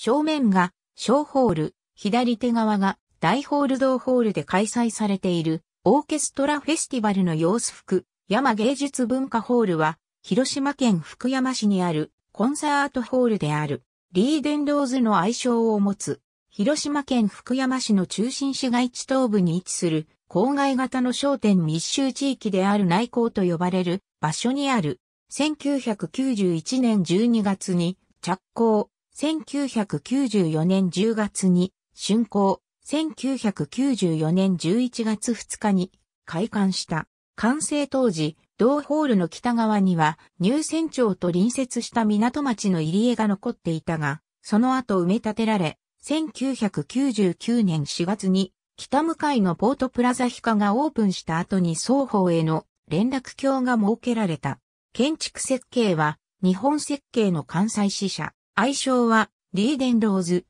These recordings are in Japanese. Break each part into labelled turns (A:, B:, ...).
A: 正面が小ホール、左手側が大ホールドホールで開催されているオーケストラフェスティバルの様子服、山芸術文化ホールは、広島県福山市にあるコンサートホールである、リーデンローズの愛称を持つ、広島県福山市の中心市街地東部に位置する、郊外型の商店密集地域である内港と呼ばれる場所にある、1991年12月に着工、1994年10月に竣工、1994年11月2日に開館した。完成当時、同ホールの北側には入船町と隣接した港町の入り江が残っていたが、その後埋め立てられ、1999年4月に北向かいのポートプラザヒカがオープンした後に双方への連絡橋が設けられた。建築設計は日本設計の関西支社。愛称はリーデンローズ。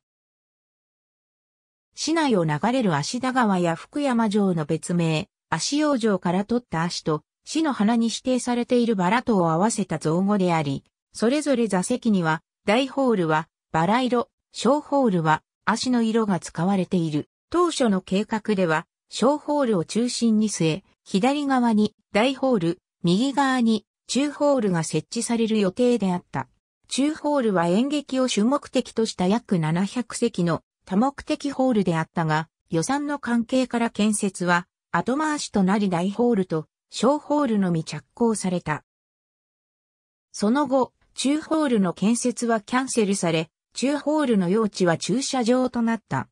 A: 市内を流れる芦田川や福山城の別名、足王城から取った足と、市の花に指定されているバラとを合わせた造語であり、それぞれ座席には、大ホールはバラ色、小ホールは足の色が使われている。当初の計画では、小ホールを中心に据え、左側に大ホール、右側に中ホールが設置される予定であった。中ホールは演劇を主目的とした約700席の多目的ホールであったが、予算の関係から建設は後回しとなり大ホールと小ホールのみ着工された。その後、中ホールの建設はキャンセルされ、中ホールの用地は駐車場となった。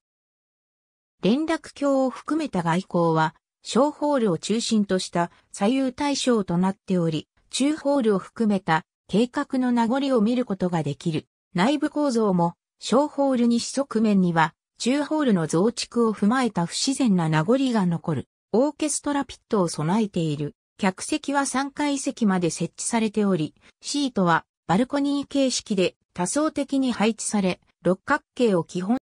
A: 連絡橋を含めた外交は、小ホールを中心とした左右対称となっており、中ホールを含めた計画の名残を見ることができる。内部構造も、小ホール西側面には、中ホールの増築を踏まえた不自然な名残が残る。オーケストラピットを備えている。客席は3階席まで設置されており、シートはバルコニー形式で多層的に配置され、六角形を基本。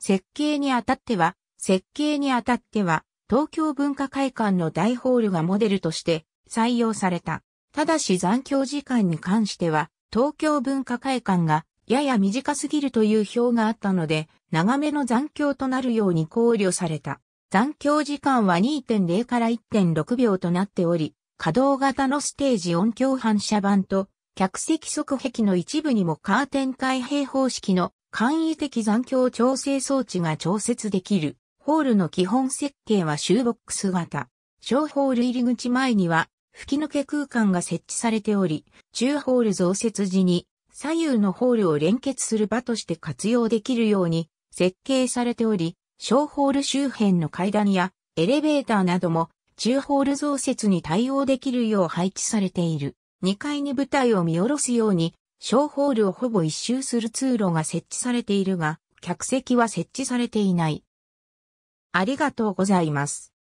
A: 設計にあたっては、設計にあたっては、東京文化会館の大ホールがモデルとして採用された。ただし残響時間に関しては、東京文化会館がやや短すぎるという表があったので、長めの残響となるように考慮された。残響時間は2.0から1.6秒となっており、稼働型のステージ音響反射板と、客席側壁の一部にもカーテン開閉方式の簡易的残響調整装置が調節できる。ホールの基本設計はシューボックス型。小ホール入り口前には吹き抜け空間が設置されており、中ホール増設時に左右のホールを連結する場として活用できるように設計されており、小ホール周辺の階段やエレベーターなども中ホール増設に対応できるよう配置されている。2階に舞台を見下ろすように、小ホールをほぼ一周する通路が設置されているが、客席は設置されていない。ありがとうございます。